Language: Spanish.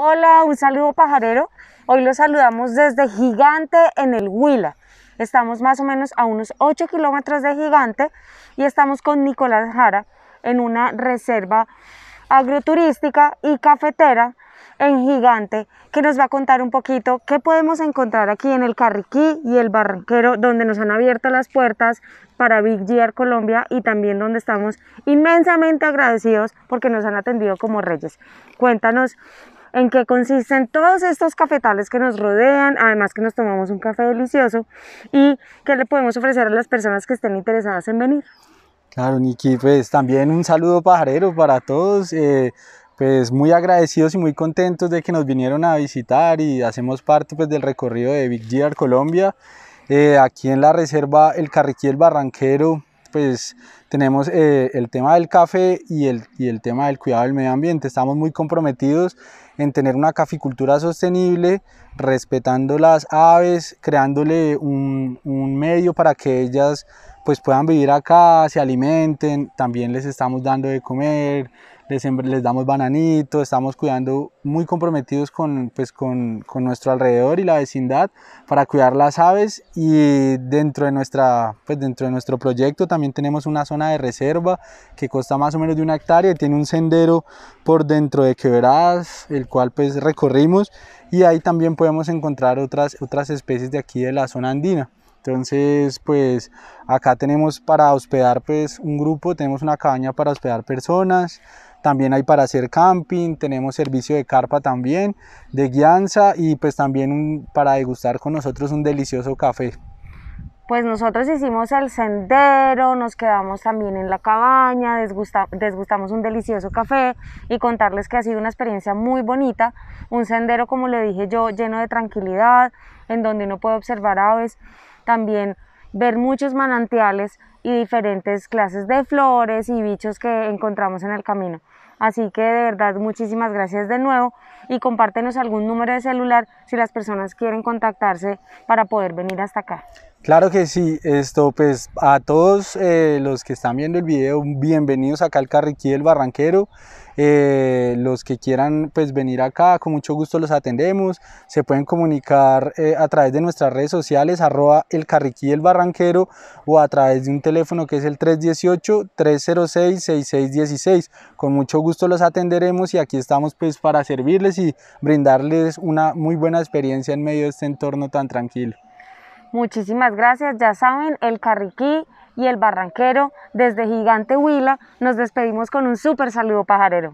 Hola, un saludo pajarero. Hoy los saludamos desde Gigante en el Huila. Estamos más o menos a unos 8 kilómetros de Gigante y estamos con Nicolás Jara en una reserva agroturística y cafetera en Gigante que nos va a contar un poquito qué podemos encontrar aquí en el Carriquí y el Barranquero donde nos han abierto las puertas para Big GR Colombia y también donde estamos inmensamente agradecidos porque nos han atendido como reyes. Cuéntanos en qué consisten todos estos cafetales que nos rodean, además que nos tomamos un café delicioso y que le podemos ofrecer a las personas que estén interesadas en venir. Claro, Niki, pues también un saludo pajarero para todos. Eh, pues muy agradecidos y muy contentos de que nos vinieron a visitar y hacemos parte pues del recorrido de Big Gear Colombia. Eh, aquí en la reserva El Carriquí El Barranquero pues tenemos eh, el tema del café y el, y el tema del cuidado del medio ambiente. Estamos muy comprometidos en tener una caficultura sostenible, respetando las aves, creándole un, un medio para que ellas pues puedan vivir acá, se alimenten, también les estamos dando de comer, les, damos bananito, estamos cuidando muy comprometidos con, pues, con, con, nuestro alrededor y la vecindad para cuidar las aves y dentro de, nuestra, pues, dentro de nuestro proyecto también tenemos una zona de reserva que consta más o menos de una hectárea y tiene un sendero por dentro de quebradas el cual pues recorrimos y ahí también podemos encontrar otras, otras especies de aquí de la zona andina. Entonces, pues acá tenemos para hospedar pues un grupo, tenemos una cabaña para hospedar personas, también hay para hacer camping, tenemos servicio de carpa también, de guianza y pues también para degustar con nosotros un delicioso café. Pues nosotros hicimos el sendero, nos quedamos también en la cabaña, desgustamos un delicioso café y contarles que ha sido una experiencia muy bonita, un sendero como le dije yo lleno de tranquilidad, en donde uno puede observar aves, también ver muchos manantiales y diferentes clases de flores y bichos que encontramos en el camino. Así que de verdad muchísimas gracias de nuevo y compártenos algún número de celular si las personas quieren contactarse para poder venir hasta acá. Claro que sí, esto pues a todos eh, los que están viendo el video, bienvenidos acá al Carriquí del Barranquero. Eh, los que quieran pues venir acá, con mucho gusto los atendemos. Se pueden comunicar eh, a través de nuestras redes sociales, arroba el Carriquí del Barranquero o a través de un teléfono que es el 318-306-6616. Con mucho gusto los atenderemos y aquí estamos pues para servirles y brindarles una muy buena experiencia en medio de este entorno tan tranquilo. Muchísimas gracias. Ya saben, el Carriquí y el Barranquero desde Gigante Huila. Nos despedimos con un súper saludo pajarero.